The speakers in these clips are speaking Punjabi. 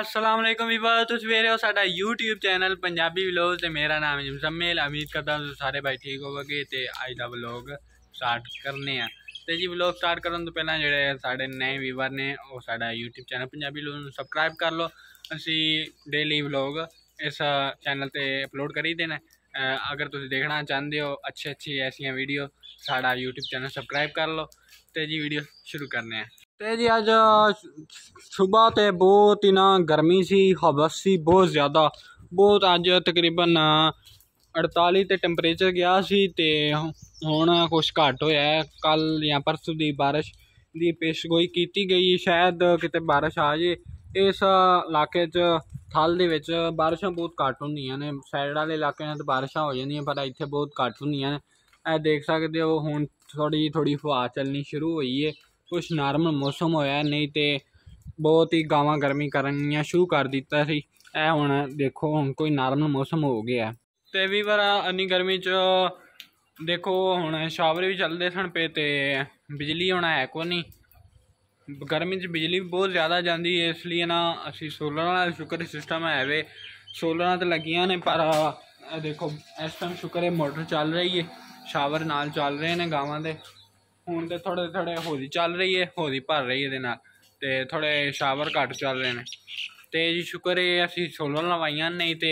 ਅਸਲਾਮ ਅਲੈਕਮ ਵੀਵਰ ਤੁਸੀਂ ਵੇਖ ਰਹੇ ਹੋ ਸਾਡਾ YouTube ਚੈਨਲ ਪੰਜਾਬੀ ਵਲੌਗ ਤੇ ਮੇਰਾ ਨਾਮ ਹੈ ਮੁਸਮਿਲ ਉਮੀਦ ਕਰਦਾ ਹਾਂ ਸਾਰੇ ਭਾਈ ਠੀਕ ਹੋਵਗੇ ਤੇ ਅੱਜ ਦਾ ਵਲੌਗ ਸਟਾਰਟ ਕਰਨੇ ਆ ਤੇ ਜੀ ਵਲੌਗ ਸਟਾਰਟ ਕਰਨ ਤੋਂ ਪਹਿਲਾਂ ਜਿਹੜੇ ਸਾਡੇ ਨਵੇਂ ਵੀਵਰ ਨੇ ਉਹ ਸਾਡਾ YouTube ਚੈਨਲ ਪੰਜਾਬੀ ਵਲੌਗ ਨੂੰ ਸਬਸਕ੍ਰਾਈਬ ਕਰ ਲਓ ਅਸੀਂ ਡੇਲੀ ਵਲੌਗ ਇਸ ਚੈਨਲ ਤੇ ਅਪਲੋਡ ਕਰੀ ਦੇਣਾ ਅਗਰ ਤੁਸੀਂ ਦੇਖਣਾ ਚਾਹੁੰਦੇ ਹੋ ਅੱਛੇ ਅੱਛੇ ਐਸੀਆਂ ਵੀਡੀਓ ਸਾਡਾ YouTube ਚੈਨਲ ਸਬਸਕ੍ਰਾਈਬ ਕਰ ਲਓ ਤੇ ਜੀ ਵੀਡੀਓ ਸ਼ੁਰੂ ਕਰਨੇ ਆ ਤੇ ਜੀ ਅੱਜ ਸਵੇਰ ਤੇ ਬਹੁਤ ਹੀ ਨਾ ਗਰਮੀ ਸੀ ਹਵਸ ਸੀ ਬਹੁਤ ਜ਼ਿਆਦਾ ਬਹੁਤ ਅੱਜ ਤਕਰੀਬਨ 48 ਤੇ ਟੈਂਪਰੇਚਰ ਗਿਆ ਸੀ ਤੇ ਹੁਣ ਕੁਝ ਘਟ ਹੋਇਆ ਕੱਲ ਜਾਂ ਪਰਸੋਂ ਦੀ بارش ਦੀ ਪੇਸ਼ਗੋਈ ਕੀਤੀ ਗਈ ਸ਼ਾਇਦ ਕਿਤੇ بارش ਆ ਜੇ ਇਸ ਇਲਾਕੇ 'ਚ ਥਲ ਦੇ ਵਿੱਚ بارشਾਂ ਬਹੁਤ ਘੱਟ ਹੁੰਦੀਆਂ ਨੇ ਸਾਈਡ ਵਾਲੇ ਇਲਾਕਿਆਂ 'ਚ بارشਾਂ ਹੋ ਜਾਂਦੀਆਂ ਪਰ ਇੱਥੇ ਬਹੁਤ ਘੱਟ ਹੁੰਦੀਆਂ ਨੇ ਇਹ ਦੇਖ ਸਕਦੇ ਹੋ ਹੁਣ ਥੋੜੀ ਥੋੜੀ ਹਵਾ ਚੱਲਣੀ ਸ਼ੁਰੂ ਹੋਈ ਹੈ ਕੁਝ ਨਾਰਮਲ ਮੌਸਮ ਹੋਇਆ ਨਹੀਂ ਤੇ ਬਹੁਤ ਹੀ ਗਾਵਾਂ ਗਰਮੀ ਕਰਨੀਆਂ ਸ਼ੁਰੂ ਕਰ ਦਿੱਤਾ ਸੀ ਇਹ ਹੁਣ ਦੇਖੋ ਹੁਣ ਕੋਈ ਨਾਰਮਲ ਮੌਸਮ ਹੋ ਗਿਆ ਤੇ ਵੀ ਵਾਰ ਅੰਨੀ ਗਰਮੀ ਚ ਦੇਖੋ ਹੁਣ ਸ਼ਾਵਰ ਵੀ ਚੱਲਦੇ ਸਨ ਪੇ ਤੇ ਬਿਜਲੀ ਹੋਣਾ ਹੈ ਕੋ ਨਹੀਂ ਗਰਮੀ 'ਚ ਬਿਜਲੀ ਬਹੁਤ ਜ਼ਿਆਦਾ ਜਾਂਦੀ ਹੈ ਇਸ ਲਈ ਨਾ ਅਸੀਂ ਸੋਲਰ ਨਾਲ ਸ਼ੁਕਰ ਸਿਸਟਮ ਹੈ ਵੇ ਸੋਲਰਾਂ ਤੇ ਲੱਗੀਆਂ ਨੇ ਪਰ ਦੇਖੋ ਇਸ ਟਾਈਮ ਸ਼ੁਕਰ ਹੈ ਮੋਟਰ ਚੱਲ ਰਹੀ ਹੈ ਸ਼ਾਵਰ ਨਾਲ ਚੱਲ ਰਹੇ ਨੇ ਗਾਵਾਂ ਦੇ ਹੁਣ ਤੇ ਥੋੜੇ ਥੋੜੇ ਹੋਦੀ ਚੱਲ ਰਹੀ ਹੈ ਹੋਦੀ ਭਰ ਰਹੀ ਇਹਦੇ ਨਾਲ ਤੇ ਥੋੜੇ ਸ਼ਾਵਰ ਘੱਟ ਚੱਲ ਰਹੇ ਨੇ ਤੇ ਜੀ ਸ਼ੁਕਰ ਹੈ ਅਸੀਂ ਸੋਲਰ ਲਵਾਈਆਂ ਨਹੀਂ ਤੇ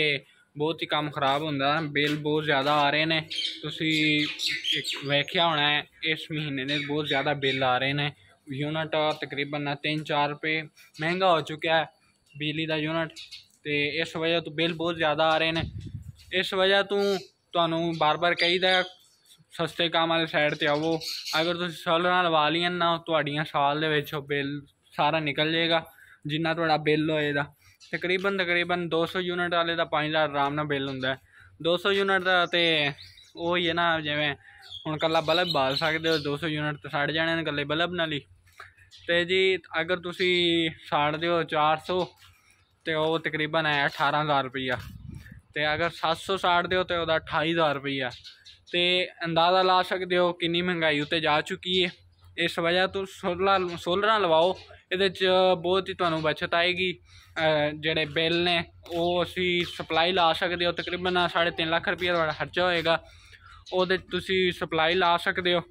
ਬਹੁਤ ਹੀ ਕੰਮ ਖਰਾਬ ਹੁੰਦਾ ਬਿੱਲ ਬਹੁਤ ਜ਼ਿਆਦਾ ਆ ਰਹੇ ਨੇ ਤੁਸੀਂ ਵੇਖਿਆ ਹੋਣਾ ਹੈ ਇਸ ਮਹੀਨੇ ਨੇ ਬਹੁਤ ਜ਼ਿਆਦਾ ਬਿੱਲ ਆ ਰਹੇ ਨੇ ਯੂਨਿਟ ਤਕਰੀਬਨ 3-4 ਰੁਪਏ ਮਹਿੰਗਾ ਹੋ ਚੁੱਕਿਆ ਹੈ ਬਿਜਲੀ ਦਾ ਯੂਨਿਟ ਤੇ ਇਸ ਵਜ੍ਹਾ ਤੋਂ ਬਿੱਲ ਬਹੁਤ ਜ਼ਿਆਦਾ ਆ ਰਹੇ ਨੇ ਇਸ ਵਜ੍ਹਾ ਤੋਂ ਤੁਹਾਨੂੰ ਬਾਰ-ਬਾਰ ਕਹੀਦਾ ਸਸਤੇ ਕੰਮ ਵਾਲੇ ਸਾਈਡ ਤੇ ਆਵੋ ਅਗਰ ਤੁਸੀਂ ਨਾਲ ਲਵਾ ਲਈਆਂ ਨਾ ਤੁਹਾਡੀਆਂ ਸਾਲ ਦੇ ਵਿੱਚ ਬਿੱਲ ਸਾਰਾ ਨਿਕਲ ਜਾਏਗਾ ਜਿੰਨਾ ਤੁਹਾਡਾ ਬਿੱਲ ਹੋਏਗਾ ਤਕਰੀਬਨ ਤਕਰੀਬਨ 200 ਯੂਨਿਟ ਵਾਲੇ ਦਾ 5000 ਆਰਾਮ ਨਾਲ ਬਿੱਲ ਹੁੰਦਾ 200 ਯੂਨਿਟ ਦਾ ਤੇ ਉਹ ਹੀ ਹੈ ਨਾ ਜਿਵੇਂ ਹੁਣ ਕੱਲਾ ਬਲਬ ਬਾਲ ਸਕਦੇ ਹੋ 200 ਯੂਨਿਟ ਤੇ ਸੜ ਜਾਣੇ ਨੇ ਕੱਲੇ ਬਲਬ ਨਾਲ ਹੀ ਤੇ ਜੀ ਅਗਰ ਤੁਸੀਂ ਸਾੜਦੇ ਹੋ 400 ਤੇ ਉਹ ਤਕਰੀਬਨ ਹੈ 18000 ਰੁਪਈਆ ਤੇ ਅਗਰ 700 ਸਾੜਦੇ ਹੋ ਤੇ ਉਹਦਾ 28000 ਰੁਪਈਆ ਤੇ ਅੰਦਾਜ਼ਾ ਲਾ ਸਕਦੇ ਹੋ ਕਿੰਨੀ ਮਹਿੰਗਾਈ ਉੱਤੇ ਜਾ ਚੁੱਕੀ ਹੈ ਇਸ ਵਜ੍ਹਾ ਤੋਂ ਸੋਲਰ ਸੋਲਰਾਂ ਲਵਾਓ ਇਹਦੇ 'ਚ ਬਹੁਤ ਹੀ ਤੁਹਾਨੂੰ ਬਚਤ ਆਏਗੀ ਜਿਹੜੇ ਬਿੱਲ ਨੇ ਉਹ ਅਸੀਂ ਸਪਲਾਈ ਲਾ ਸਕਦੇ ਹੋ ਤਕਰੀਬਨ 3.5 ਲੱਖ ਰੁਪਏ ਦਾ ਖਰਚਾ ਹੋਏਗਾ ਉਹਦੇ ਤੁਸੀਂ ਸਪਲਾਈ ਲਾ ਸਕਦੇ ਹੋ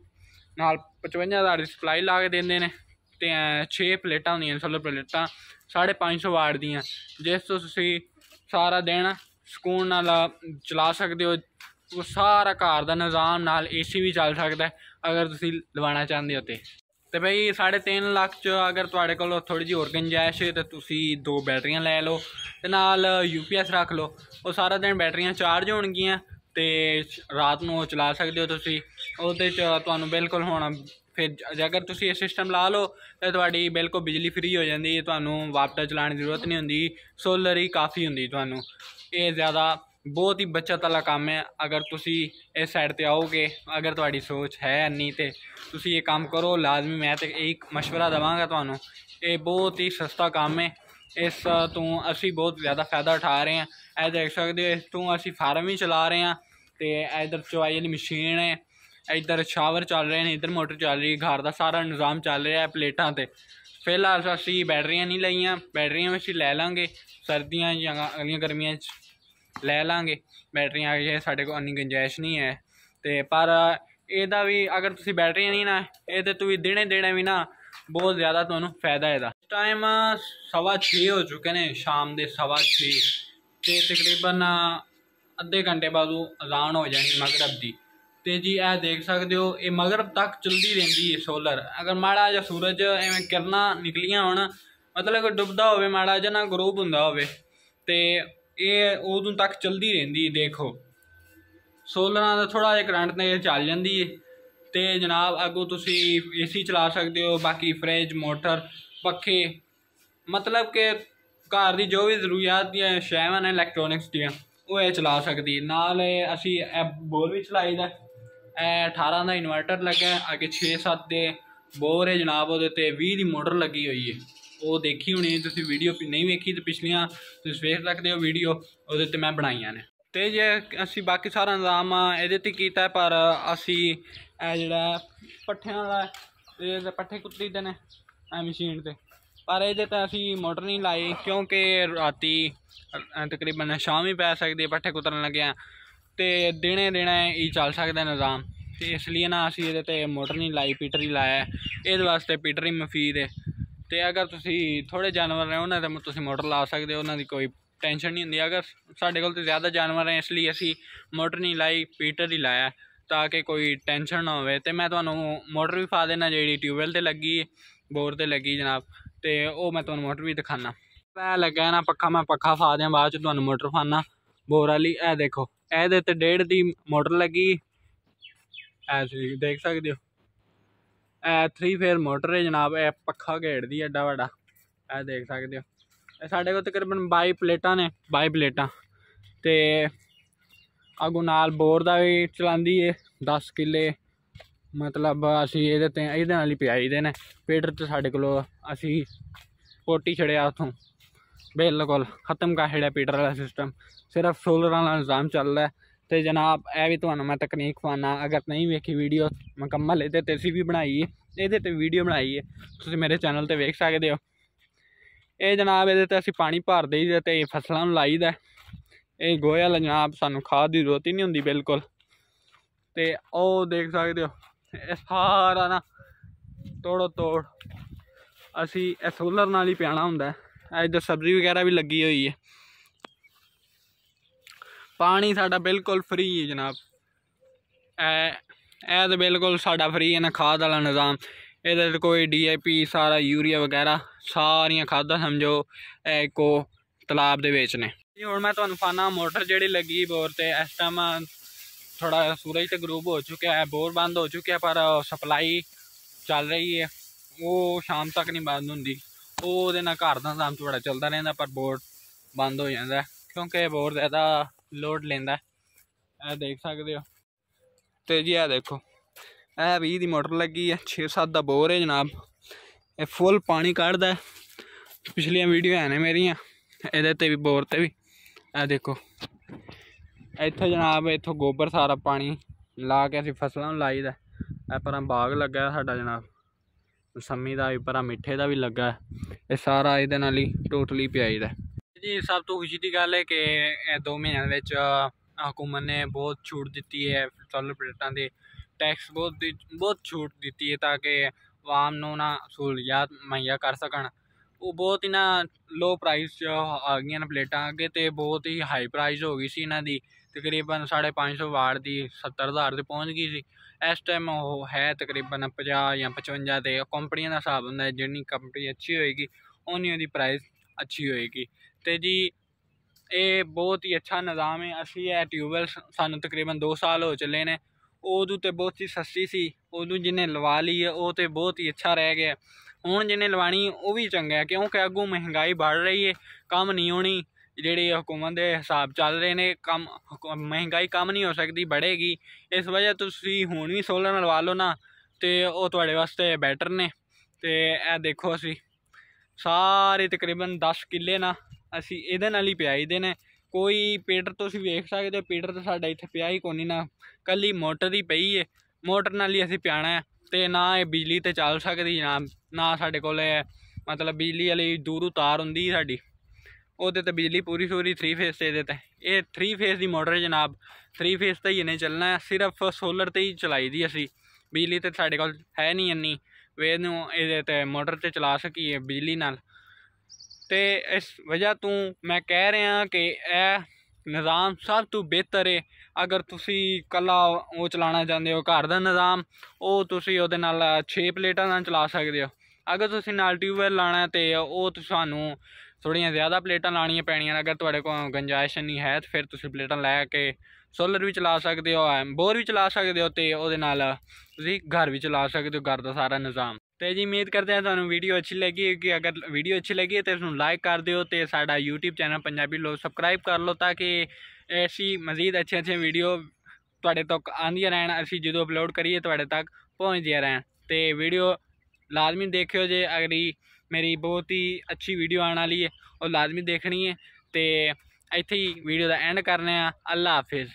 ਨਾਲ 55000 ਦੀ ਸਪਲਾਈ ਲਾ ਕੇ ਦਿੰਦੇ ਨੇ ਤੇ 6 ਪਲੇਟਾਂ ਹੁੰਦੀਆਂ ਸੋਲਰ ਪਲੇਟਾਂ 550 ਵਾਟ ਦੀਆਂ ਜਿਸ ਤੋਂ ਤੁਸੀਂ ਸਾਰਾ ਦਿਨ ਸਕੂਨ ਨਾਲ ਚਲਾ ਸਕਦੇ ਹੋ ਉਹ ਸਾਰਾ ਘਰ ਦਾ ਨਿਜ਼ਾਮ ਨਾਲ ਏਸੀ ਵੀ ਚੱਲ ਸਕਦਾ ਅਗਰ ਤੁਸੀਂ ਲਵਾਉਣਾ ਚਾਹੁੰਦੇ ਹੋ ਤੇ ਭਾਈ 3.5 ਲੱਖ ਚ ਅਗਰ ਤੁਹਾਡੇ ਕੋਲ ਥੋੜੀ ਜਿਹੀ ਹੋਰ ਗੰਜਾਇਸ਼ ਹੈ ਤਾਂ ਤੁਸੀਂ ਦੋ ਬੈਟਰੀਆਂ ਲੈ ਲਓ ਤੇ ਨਾਲ ਯੂਪੀਐਸ ਰੱਖ ਲਓ ਉਹ ਸਾਰਾ ਦਿਨ ਬੈਟਰੀਆਂ ਚਾਰਜ ਹੋਣਗੀਆਂ ਤੇ ਰਾਤ ਨੂੰ ਉਹ ਚਲਾ ਸਕਦੇ ਹੋ ਤੁਸੀਂ ਉਹਦੇ ਚ ਤੁਹਾਨੂੰ ਬਿਲਕੁਲ ਹੁਣ ਫਿਰ ਜੇਕਰ ਤੁਸੀਂ ਇਹ ਸਿਸਟਮ ਲਾ ਲਓ ਤੇ ਤੁਹਾਡੀ ਬਿਲਕੁਲ ਬਿਜਲੀ ਫ੍ਰੀ ਹੋ ਜਾਂਦੀ ਹੈ ਤੁਹਾਨੂੰ ਵਾਪਟਾ ਚਲਾਉਣ ਦੀ ਜ਼ਰੂਰਤ ਨਹੀਂ ਹੁੰਦੀ ਸੋਲਰ ਹੀ ਕਾਫੀ ਹੁੰਦੀ ਤੁਹਾਨੂੰ ਇਹ ਜ਼ਿਆਦਾ ਬਹੁਤ ਹੀ ਬੱਚਤ ਵਾਲਾ ਕੰਮ ਹੈ ਅਗਰ ਤੁਸੀਂ ਇਸ ਸਾਈਡ ਤੇ ਆਓਗੇ ਅਗਰ ਤੁਹਾਡੀ ਸੋਚ ਹੈ ਨਹੀਂ ਤੇ ਤੁਸੀਂ ਇਹ ਕੰਮ ਕਰੋ ਲਾਜ਼ਮੀ ਮੈਂ ਤੇ ਇੱਕ مشورہ ਦਵਾਂਗਾ ਤੁਹਾਨੂੰ ਇਹ ਬਹੁਤ ਹੀ ਸਸਤਾ ਕੰਮ ਹੈ ਇਸ ਤੋਂ ਅਸੀਂ ਬਹੁਤ ਜ਼ਿਆਦਾ ਫਾਇਦਾ ਉਠਾ ਰਹੇ ਹਾਂ ਐ ਦੇਖ ਸਕਦੇ ਹੋ ਇਸ ਤੋਂ ਅਸੀਂ ਫਾਰਮ ਵੀ ਚਲਾ ਰਹੇ ਹਾਂ ਤੇ ਇਧਰ ਚੁਆਈ ਵਾਲੀ ਮਸ਼ੀਨ ਹੈ ਇਧਰ ਸ਼ਾਵਰ ਚੱਲ ਰਹੇ ਨੇ ਇਧਰ ਮੋਟਰ ਚੱਲ ਰਹੀ ਘਰ ਦਾ ਸਾਰਾ ਨਿਜ਼ਾਮ ਚੱਲ ਰਿਹਾ ਹੈ ਪਲੇਟਾਂ ਤੇ ਫਿਲਹਾਲ ਅਸੀਂ ਬੈਟਰੀਆਂ ਨਹੀਂ ਲਈਆਂ ਬੈਟਰੀਆਂ ਵਿੱਚ ਲੈ ਲਾਂਗੇ ਸਰਦੀਆਂ ਜਾਂ ਅਗਲੀਆਂ ਗਰਮੀਆਂ 'ਚ ਲੈ ਲਾਂਗੇ ਬੈਟਰੀਆਂ ਇਹ ਸਾਡੇ ਕੋਲ ਅੰਨੀ ਗੁੰਜਾਇਸ਼ ਨਹੀਂ ਹੈ ਤੇ ਪਰ ਇਹਦਾ ਵੀ ਅਗਰ ਤੁਸੀਂ ਬੈਟਰੀ ਨਹੀਂ ਨਾ ਇਹ ਤੇ ਤੁਸੀਂ ਦਿਨੇ ਦਿਨੇ ਵੀ ਨਾ ਬਹੁਤ ਜ਼ਿਆਦਾ ਤੁਹਾਨੂੰ ਫਾਇਦਾ ਇਹਦਾ ਟਾਈਮ 6:30 ਹੋ ਚੁੱਕੇ ਨੇ ਸ਼ਾਮ ਦੇ 6:30 ਤੇ ਤਕਰੀਬਨ ਅੱਧੇ ਘੰਟੇ ਬਾਅਦ ਅਜ਼ਾਨ ਹੋ ਜਾਣੀ ਮਗਰਬ ਦੀ ਤੇ ਜੀ ਇਹ ਦੇਖ ਸਕਦੇ ਹੋ ਇਹ ਮਗਰਬ ਤੱਕ ਚਲਦੀ ਰਹਿੰਦੀ ਹੈ ਸੋਲਰ ਅਗਰ ਮਾੜਾ ਜਿਹਾ ਸੂਰਜ ਐਵੇਂ ਕਿਰਨਾਂ ਨਿਕਲੀਆਂ ਹੋਣ ਮਤਲਬ ਡੁੱਬਦਾ ਹੋਵੇ ਮਾੜਾ ਜਿਹਾ ਨਾ ਗਰੂਪ ਹੁੰਦਾ ਹੋਵੇ ਤੇ ਇਹ ਉਦੋਂ ਤੱਕ ਚਲਦੀ ਰਹਿੰਦੀ ਦੇਖੋ ਸੋਲਰਾਂ ਦਾ ਥੋੜਾ ਜਿਹਾ ਕਰੰਟ ਨੇ ਚੱਲ ਜਾਂਦੀ ਹੈ ਤੇ ਜਨਾਬ ਅੱਗੋਂ ਤੁਸੀਂ ਏਸੀ ਚਲਾ ਸਕਦੇ ਹੋ ਬਾਕੀ ਫ੍ਰਿਜ ਮੋਟਰ ਪੱਖੇ ਮਤਲਬ ਕਿ ਘਰ ਦੀ ਜੋ ਵੀ ਜ਼ਰੂਰੀਅਤ ਦੀਆਂ ਸ਼ੈਵਾਂ ਨੇ ਇਲੈਕਟ੍ਰੋਨਿਕਸ ਦੀਆਂ ਉਹ ਇਹ ਚਲਾ ਸਕਦੀ ਨਾਲ ਅਸੀਂ ਇਹ ਬੋਰ ਵੀ ਚਲਾਈਦਾ ਇਹ 18 ਦਾ ਇਨਵਰਟਰ ਲੱਗਾ ਅੱਗੇ 6-7 ਦੇ ਬੋਰ ਹੈ ਜਨਾਬ ਉਹਦੇ ਤੇ 20 ਦੀ ਮੋਟਰ ਲੱਗੀ ਹੋਈ ਹੈ ਉਹ ਦੇਖੀ ਹੋਣੀ ਤੁਸੀਂ ਵੀਡੀਓ ਨਹੀਂ ਵੇਖੀ ਤੇ ਪਿਛਲੀਆਂ ਤੁਸੀਂ ਵੇਖ ਸਕਦੇ ਹੋ ਵੀਡੀਓ ਉਹਦੇ ਤੇ ਮੈਂ ਬਣਾਈਆਂ ਨੇ ਤੇ ਜੇ ਅਸੀਂ ਬਾਕੀ ਸਾਰਾ ਇੰਤਜ਼ਾਮ ਇਹਦੇ ਤੇ ਕੀਤਾ ਪਰ ਅਸੀਂ ਇਹ ਜਿਹੜਾ ਪੱਠਿਆਂ ਵਾਲਾ ਇਹ ਪੱਠੇ ਕੁੱਤੀ ਦੇ ਨੇ ਆ ਮਸ਼ੀਨ ਤੇ ਪਰ ਇਹਦੇ ਤਾਂ ਅਸੀਂ ਮੋਟਰ ਨਹੀਂ ਲਾਈ ਕਿਉਂਕਿ ਰਾਤੀ ਤਕਰੀਬਨ ਸ਼ਾਮ ਹੀ ਪੈ ਸਕਦੀ ਹੈ ਪੱਠੇ ਕੁੱਤਰਨ ਲੱਗਿਆ ਤੇ ਦਿਨੇ ਦਿਨੇ ਹੀ ਚੱਲ ਸਕਦਾ ਨਿਜ਼ਾਮ ਤੇ ਇਸ ਲਈ ਨਾ ਅਸੀਂ ਇਹਦੇ ਤੇ ਮੋਟਰ ਨਹੀਂ ਲਾਈ ਪੀਟਰ ਹੀ ਲਾਇਆ ਇਹਦੇ ਵਾਸਤੇ ਪੀਟਰ ਹੀ ਮਫੀਦ ਹੈ ਤੇ ਅਗਰ ਤੁਸੀਂ ਥੋੜੇ ਜਾਨਵਰ ਨੇ ਉਹਨਾਂ ਦਾ ਤੁਸੀਂ ਮੋਟਰ ਲਾ ਸਕਦੇ ਹੋ ਉਹਨਾਂ ਦੀ ਕੋਈ ਟੈਨਸ਼ਨ ਨਹੀਂ ਹੁੰਦੀ ਅਗਰ ਸਾਡੇ ਕੋਲ ਤੇ ਜ਼ਿਆਦਾ ਜਾਨਵਰ ਹੈ ਇਸ ਲਈ ਅਸੀਂ ਮੋਟਰ ਨਹੀਂ ਲਾਈ ਪੀਟਰ ਹੀ ਲਾਇਆ ਤਾਂ ਕਿ ਕੋਈ ਟੈਨਸ਼ਨ ਨਾ ਹੋਵੇ ਤੇ ਮੈਂ ਤੁਹਾਨੂੰ ਮੋਟਰ ਵੀ ਫਾ ਦੇਣਾ ਜਿਹੜੀ ਟਿਊਬਵੈਲ ਤੇ ਲੱਗੀ ਬੋਰ ਤੇ ਲੱਗੀ ਜਨਾਬ ਤੇ ਉਹ ਮੈਂ ਤੁਹਾਨੂੰ ਮੋਟਰ ਵੀ ਦਿਖਾਣਾ ਪੈ ਲੱਗਾ ਨਾ ਪੱਖਾ ਮੈਂ ਪੱਖਾ ਫਾ ਦਿਆਂ ਬਾਅਦ ਚ ਤੁਹਾਨੂੰ ਮੋਟਰ ਫਾਨਾ ਬੋਰ ਵਾਲੀ ਇਹ ਦੇਖੋ ਇਹਦੇ ਤੇ ਡੇਢ ਦੀ ਮੋਟਰ ਲੱਗੀ ਐਸੀ ਦੇਖ ਸਕਦੇ ਹੋ ਐ 3 ਫੇਰ ਮੋਟਰ ਹੈ ਜਨਾਬ ਇਹ ਪੱਖਾ ਘੇੜਦੀ ਐਡਾ ਵੱਡਾ ਇਹ ਦੇਖ ਸਕਦੇ ਹੋ ਇਹ ਸਾਡੇ ਕੋਲ ਤਕਰੀਬਨ 22 ਪਲੇਟਾਂ ਨੇ 22 ਪਲੇਟਾਂ ਤੇ ਆਗੂ ਨਾਲ ਬੋਰ ਦਾ ਵੀ ਚਲਾਉਂਦੀ ਏ 10 ਕਿੱਲੇ ਮਤਲਬ ਅਸੀਂ ਇਹਦੇ ਤੇ ਇਹਦੇ ਨਾਲ ਹੀ ਪਿਆਈ ਦੇ ਨੇ ਪੇਟਰ ਤੇ ਸਾਡੇ ਕੋਲ ਅਸੀਂ ਪੋਟੀ ਛੜਿਆ ਉਥੋਂ ਬਿਲਕੁਲ ਖਤਮ ਕਾ ਛੜਿਆ ਪੀਟਰ ਵਾਲਾ ਸਿਸਟਮ ਸਿਰਫ ਸੋਲਰ ਵਾਲਾ ਨਿਜ਼ਾਮ ਚੱਲਦਾ ਤੇ ਜਨਾਬ ਇਹ ਵੀ ਤੁਹਾਨੂੰ ਮੈਂ ਤਕਨੀਕ ਖਵਾਣਾ ਅਗਰ ਨਹੀਂ ਵੇਖੀ ਵੀਡੀਓ ਮੁਕੰਮਲ ਇਹਦੇ ਤੇ ਅਸੀਂ ਵੀ ਬਣਾਈ ਹੈ ਇਹਦੇ ਤੇ ਵੀਡੀਓ ਬਣਾਈ ਹੈ ਤੁਸੀਂ ਮੇਰੇ ਚੈਨਲ ਤੇ ਵੇਖ ਸਕਦੇ ਹੋ ਇਹ ਜਨਾਬ ਇਹਦੇ ਤੇ ਅਸੀਂ ਪਾਣੀ ਭਰ ਦੇਈਦਾ ਤੇ ਫਸਲਾਂ ਨੂੰ ਲਾਈਦਾ ਇਹ ਗੋਇਆ ਜਨਾਬ ਸਾਨੂੰ ਖਾਦ ਦੀ ਜ਼ਰੂਰਤ ਹੀ ਨਹੀਂ ਹੁੰਦੀ ਬਿਲਕੁਲ ਤੇ ਉਹ ਦੇਖ ਸਕਦੇ ਹੋ ਇਹ ਸਾਰਾ ਨਾ ਤੋੜੋ ਤੋੜ ਅਸੀਂ ਇਹ ਸੋਲਰ ਨਾਲ ਹੀ ਪਿਆਣਾ ਹੁੰਦਾ ਹੈ ਇਹਦੇ ਸਬਜ਼ੀ ਵਗੈਰਾ ਵੀ ਲੱਗੀ ਹੋਈ ਹੈ ਪਾਣੀ ਸਾਡਾ ਬਿਲਕੁਲ ਫ੍ਰੀ ਹੈ ਜਨਾਬ ਐ ਐ ਤਾਂ ਬਿਲਕੁਲ ਸਾਡਾ ਫ੍ਰੀ ਹੈ ਨਾ ਖਾਦ ਵਾਲਾ ਨਿਜ਼ਾਮ ਇਹਦੇ ਤੇ ਕੋਈ ਡੀਏਪੀ ਸਾਰਾ ਯੂਰੀਆ ਵਗੈਰਾ ਸਾਰੀਆਂ ਖਾਦਾਂ ਸਮਝੋ ਇਹ ਕੋ ਤਲਾਬ ਦੇ ਵਿੱਚ ਨੇ ਹੁਣ ਮੈਂ ਤੁਹਾਨੂੰ ਫਾਨਾ ਮੋਟਰ ਜਿਹੜੀ ਲੱਗੀ ਬੋਰ ਤੇ ਇਸ ਟਾਈਮ ਥੋੜਾ ਸੂਰਜ ਤੇ ਗਰੂਬ ਹੋ ਚੁੱਕਿਆ ਹੈ ਬੋਰ ਬੰਦ ਹੋ ਚੁੱਕਿਆ ਪਰ ਸਪਲਾਈ ਚੱਲ ਰਹੀ ਹੈ ਉਹ ਸ਼ਾਮ ਤੱਕ ਨਹੀਂ ਬੰਦ ਹੁੰਦੀ ਉਹਦੇ ਨਾਲ ਘਰ ਦਾ ਚ ਥੋੜਾ ਚੱਲਦਾ ਰਹਿੰਦਾ ਪਰ ਬੋਰ ਬੰਦ ਹੋ ਜਾਂਦਾ ਕਿਉਂਕਿ ਬੋਰ ਜ਼ਿਆਦਾ ਲੋਡ ਲੈਂਦਾ ਐ ਦੇਖ ਸਕਦੇ ਹੋ ਤੇ ਜੀ ਆ ਦੇਖੋ ਇਹ 20 ਦੀ ਮੋਟਰ ਲੱਗੀ ਹੈ 6-7 ਦਾ ਬੋਰ ਹੈ ਜਨਾਬ ਇਹ ਫੁੱਲ ਪਾਣੀ ਕੱਢਦਾ ਪਿਛਲੀਆਂ ਵੀਡੀਓ ਨੇ ਮੇਰੀਆਂ ਇਹਦੇ ਤੇ ਵੀ ਬੋਰ ਤੇ ਵੀ ਐ ਦੇਖੋ ਇੱਥੇ ਜਨਾਬ ਇੱਥੋਂ ਗੋਬਰ ਸਾਰਾ ਪਾਣੀ ਲਾ ਕੇ ਅਸੀਂ ਫਸਲਾਂ ਨੂੰ ਲਾਈਦਾ ਐ ਪਰਾਂ ਬਾਗ ਲੱਗਾ ਸਾਡਾ ਜਨਾਬ ਸੰਮੀ ਦਾ ਵੀ ਪਰਾਂ ਮਿੱਠੇ ਦਾ ਵੀ ਲੱਗਾ ਇਹ ਸਾਰਾ ਇਹਦੇ ਨਾਲ ਹੀ ਟੋਟਲੀ ਪਿਆਈਦਾ ਜੀ ਸਭ ਤੋਂ ਖੁਸ਼ੀ ਦੀ ਗੱਲ ਹੈ ਕਿ ਇਹ ਦੋ ਮਹੀਨਿਆਂ ਵਿੱਚ ਹਕੂਮਤ ਨੇ ਬਹੁਤ ਛੂਟ ਦਿੱਤੀ ਹੈ ਸੋਲਰ ਪਲੇਟਾਂ ਦੇ ਟੈਕਸ ਬਹੁਤ ਬਹੁਤ ਛੂਟ ਦਿੱਤੀ ਹੈ ਤਾਂ ਕਿ ਆਵਾਮ ਨੂੰ ਨਾ ਸਹੂਲਤ ਮੁਹੱਈਆ ਕਰ ਸਕਣ ਉਹ ਬਹੁਤ ਹੀ ਨਾ ਲੋ ਪ੍ਰਾਈਸ 'ਚ ਆ ਗਈਆਂ ਨੇ ਪਲੇਟਾਂ ਅੱਗੇ ਤੇ ਬਹੁਤ ਹੀ ਹਾਈ ਪ੍ਰਾਈਸ ਹੋ ਗਈ ਸੀ ਇਹਨਾਂ ਦੀ ਤਕਰੀਬਨ 550 ਵਾਟ ਦੀ 70000 ਤੇ ਪਹੁੰਚ ਗਈ ਸੀ ਇਸ ਟਾਈਮ ਉਹ ਹੈ ਤਕਰੀਬਨ 50 ਜਾਂ 55 ਤੇ ਕੰਪਨੀਆਂ ਦਾ ਹਿਸਾਬ ਹੁੰਦਾ ਜਿੰਨੀ ਕੰਪਨੀ ਅੱਛੀ ਹੋਏਗੀ ਉਹਨੀਆਂ ਉਹਦੀ ਪ੍ਰਾਈਸ ਅੱਛੀ ਹੋਏਗੀ ਤੇ ਜੀ ਇਹ ਬਹੁਤ ਹੀ ਅੱਛਾ ਨਿਜ਼ਾਮ ਹੈ ਅਸੀਂ ਇਹ ਟਿਊਬਲ ਸਾਨੂੰ ਤਕਰੀਬਨ 2 ਸਾਲ ਹੋ ਚੱਲੇ ਨੇ ਉਦੋਂ ਤੇ ਬਹੁਤ ਹੀ ਸਸਤੀ ਸੀ ਉਦੋਂ ਜਿਹਨੇ ਲਵਾ ਲਈ ਹੈ ਉਹ ਤੇ ਬਹੁਤ ਹੀ ਅੱਛਾ ਰਹਿ ਗਿਆ ਹੁਣ ਜਿਹਨੇ ਲਵਾਣੀ ਉਹ ਵੀ ਚੰਗਾ ਕਿਉਂਕਿ ਅੱਗੋਂ ਮਹਿੰਗਾਈ ਵੱਧ ਰਹੀ ਹੈ ਕੰਮ ਨਹੀਂ ਹੋਣੀ ਜਿਹੜੇ ਹਕੂਮਤ ਦੇ ਹਿਸਾਬ ਚੱਲ ਰਹੇ ਨੇ ਕੰਮ ਮਹਿੰਗਾਈ ਕੰਮ ਨਹੀਂ ਹੋ ਸਕਦੀ ਵੜੇਗੀ ਇਸ ਵਜ੍ਹਾ ਤੁਸੀਂ ਹੁਣ ਵੀ ਸੋਲਰ ਲਵਾ ਲਓ ਨਾ ਤੇ ਉਹ ਤੁਹਾਡੇ ਵਾਸਤੇ ਬੈਟਰ ਨੇ ਤੇ ਇਹ ਦੇਖੋ ਅਸੀਂ ਸਾਰੇ ਤਕਰੀਬਨ 10 ਕਿੱਲੇ ਨਾ ਅਸੀਂ ਇਹਦੇ ਨਾਲ ਹੀ ਪਿਆਈਦੇ ਨੇ ਕੋਈ ਪੀਟਰ ਤੁਸੀਂ ਵੇਖ ਸਕਦੇ ਹੋ ਪੀਟਰ ਤਾਂ ਸਾਡਾ ਇੱਥੇ ਪਿਆ ਹੀ ਕੋਨੀ ਨਾ ਕੱਲੀ ਮੋਟਰ ਹੀ ਪਈ ਏ ਮੋਟਰ ਨਾਲ ਹੀ ਅਸੀਂ ਪਿਆਣਾ ਹੈ ਤੇ ਨਾ ਇਹ ਬਿਜਲੀ ਤੇ ਚੱਲ ਸਕਦੀ ਨਾ ਨਾ ਸਾਡੇ ਕੋਲ ਮਤਲਬ ਬਿਜਲੀ ਵਾਲੀ ਦੂਰ ਤਾਰ ਹੁੰਦੀ ਸਾਡੀ ਉਹਦੇ ਤੇ ਬਿਜਲੀ ਪੂਰੀ ਸੂਰੀ 3 ਫੇਸ ਤੇ ਦਿੱਤੇ ਇਹ 3 ਫੇਸ ਦੀ ਮੋਟਰ ਜਨਾਬ 3 ਫੇਸ ਤੇ ਹੀ ਇਹਨੇ ਚੱਲਣਾ ਹੈ ਸਿਰਫ ਸੋਲਰ ਤੇ ਹੀ ਚਲਾਈ ਦੀ ਅਸੀਂ ਬਿਜਲੀ ਤੇ ਸਾਡੇ ਕੋਲ ਹੈ ਨਹੀਂ ਇੰਨੀ ਵੇ ਨੂੰ ਇਹਦੇ ਤੇ ਮੋਟਰ ਤੇ ਚਲਾ ਸਕੀਏ ਬਿਜਲੀ ਨਾਲ ਤੇ ਇਸ ਵਜ੍ਹਾ ਤੋਂ ਮੈਂ ਕਹਿ ਰਿਹਾ ਕਿ ਇਹ ਨਿਜ਼ਾਮ ਸਭ ਤੋਂ ਬਿਹਤਰ ਹੈ ਅਗਰ ਤੁਸੀਂ ਕੱਲਾ ਉਹ ਚਲਾਣਾ ਚਾਹੁੰਦੇ ਹੋ ਘਰ ਦਾ ਨਿਜ਼ਾਮ ਉਹ ਤੁਸੀਂ ਉਹਦੇ ਨਾਲ 6 ਪਲੇਟਾਂ ਨਾਲ ਚਲਾ ਸਕਦੇ ਹੋ ਅਗਰ ਤੁਸੀਂ ਨਾਲ ਟਿਊਬਵੈਲ ਲਾਣਾ ਤੇ ਉਹ ਤੁਹਾਨੂੰ ਥੋੜੀਆਂ ਜ਼ਿਆਦਾ ਪਲੇਟਾਂ ਲਾਣੀਆਂ ਪੈਣੀਆਂ ਅਗਰ ਤੁਹਾਡੇ ਕੋਲ ਗੰਜਾਇਸ਼ ਨਹੀਂ ਹੈ ਤਾਂ ਫਿਰ ਤੁਸੀਂ ਪਲੇਟਾਂ ਲੈ ਕੇ ਸੋਲਰ ਵੀ ਚਲਾ ਸਕਦੇ ਹੋ ਬੋਰ ਵੀ ਚਲਾ ਸਕਦੇ ਹੋ ਤੇ ਉਹਦੇ ਨਾਲ ਤੁਸੀਂ ਘਰ ਵੀ ਚਲਾ ਸਕਦੇ ਹੋ ਘਰ ਦਾ ਸਾਰਾ ਨਿਜ਼ਾਮ ਤੇ ਜੀ ਉਮੀਦ ਕਰਦੇ ਹਾਂ ਤੁਹਾਨੂੰ ਵੀਡੀਓ ਅੱਛੀ ਲੱਗੀ ਕਿ ਅਗਰ ਵੀਡੀਓ ਅੱਛੀ ਲੱਗੀ ਤੇ ਇਸ ਨੂੰ ਲਾਈਕ ਕਰ ਦਿਓ ਤੇ ਸਾਡਾ YouTube ਚੈਨਲ ਪੰਜਾਬੀ ਲੋ ਸਬਸਕ੍ਰਾਈਬ ਕਰ ਲਓ ਤਾਂ ਕਿ ਐਸੀ ਮਜ਼ੀਦ ਅੱਛੇ ਅੱਛੇ ਵੀਡੀਓ ਤੁਹਾਡੇ ਤੱਕ ਆਂਦੀਆਂ ਰਹਿਣ ਅਸੀਂ ਜਦੋਂ ਅਪਲੋਡ ਕਰੀਏ ਤੁਹਾਡੇ ਤੱਕ ਪਹੁੰਚਦੀਆਂ ਰਹਿਣ ਤੇ ਵੀਡੀਓ ਲਾਜ਼ਮੀ ਦੇਖਿਓ ਜੇ ਅਗਰੀ ਮੇਰੀ ਬਹੁਤ ਹੀ ਅੱਛੀ ਵੀਡੀਓ ਆਉਣ ਵਾਲੀ ਹੈ ਉਹ ਲਾਜ਼ਮੀ ਦੇਖਣੀ ਹੈ ਤੇ ਇੱਥੇ ਹੀ ਵੀਡੀਓ ਦਾ ਐਂਡ ਕਰਨੇ ਆ ਅੱਲਾ ਹਾਫਿਜ਼